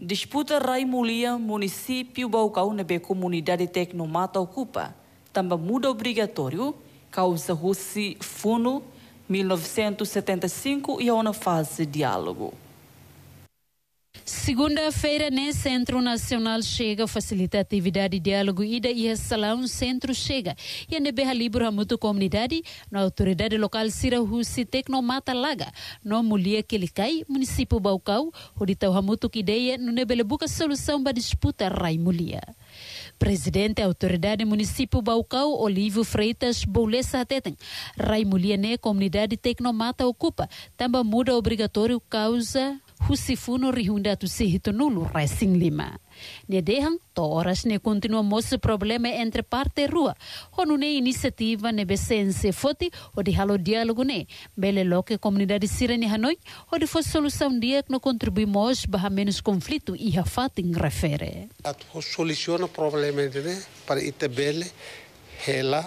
Disputa Raimulia, município Baucau na comunidade Tecnomata ocupa. também muda obrigatório, causa Russi Funo, 1975 e a é uma fase diálogo. Segunda-feira, nem Centro Nacional chega, facilita a atividade, diálogo, ida e salão Centro chega. E a NBH Libro a comunidade, na autoridade local Sira Russi Tecnomata Laga, no Mulia Kilicai, município Balcau, Rodita Ramuto Kideia, no Nebelebuca Solução para disputa Raimulia. Presidente da autoridade município Balcau, Olívio Freitas Boulessa Tetem, Raimulia, né, comunidade Tecnomata ocupa, também muda obrigatório causa Husifuno Rihunda tu rihundatu nulu Racing Lima. ne dehang to toras ne continua mostra problema entre parte rua. Honu ne iniciativa ne besense foti o de halo diálogo ne. Bele loque comunidade sirene Hanoi o de foi solução dia que no contribuímos barra menos conflito e rafating refere. A soluciona problema né para ite itebele hela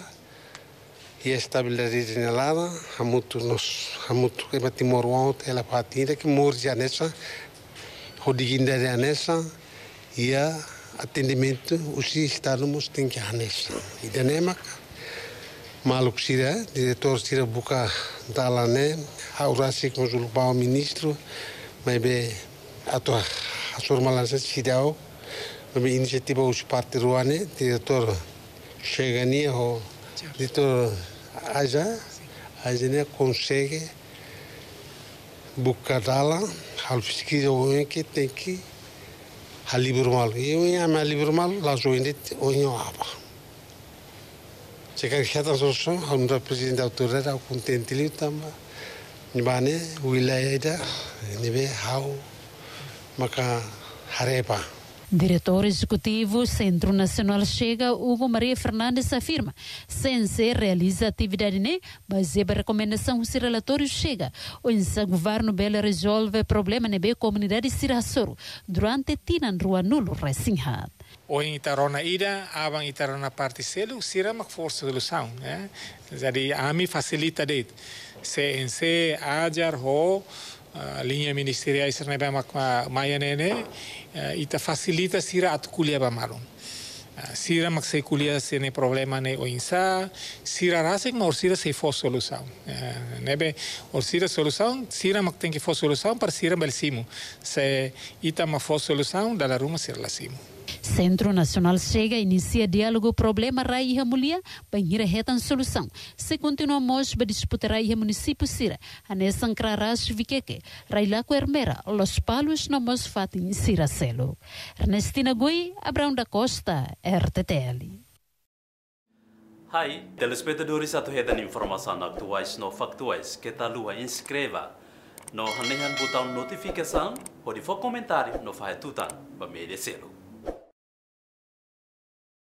e a estabilidade de lá, há muito nos, há muito que matimorou ontem, ela partida que morre já nessa, o digno já nessa, e atendimento, os estados tem que ir nessa. E da Nemaca, Maluxira, diretor Sira Buca da Lané, a Urasi Conjulpa, o ministro, mas bem, a tua, a sua malança de Sidao, a minha iniciativa, os partidos, o diretor Cheganinho, o diretor haja, a gente consegue buscar ela, ao pesquisa o que tem que a mal. E o em a libermal, lá joinde o em aba. Chegar que a solução, a mulher presidente da autoridade, ao contente lhe também. Nibane, wilayah itu, nibe hau maca harepa. Diretor Executivo Centro Nacional Chega, Hugo Maria Fernandes, afirma: sem ser realiza atividade nem, mas é recomendação se relatório chega. O governo Bela resolve problema na comunidade Sirassoro durante Tinan Rua Nulo Recinha. O itarona ida, abang itarona particelo, sira força solução, né? Zari ami facilita det. CNC ajar ho linha ministerial se nebe mak ma maya nene uh, eh, ita facilita sira at kulia ba marun uh, eh, sira mak se kulia se ne problema ne o insa sira rasik ma sira se fo solusaun uh, nebe or sira solusaun sira mak tenke fo solusaun par sira bel simu se ita ma fo solusaun dala ruma sira la simu Centro Nacional chega, e inicia diálogo problema raia mulher, banheira reta solução. Se continuamos para disputar raia município Sira, anesan crarás viqueque, raila hermera, los palos mos fatin siracelo. Ernestina Gui, Abraão da Costa, RTTL. Hai, telespectadores atuhetan informação atuais no factuais que tal lua inscreva no hanehan botão notificação pode for comentário no fahetutan para merecê-lo.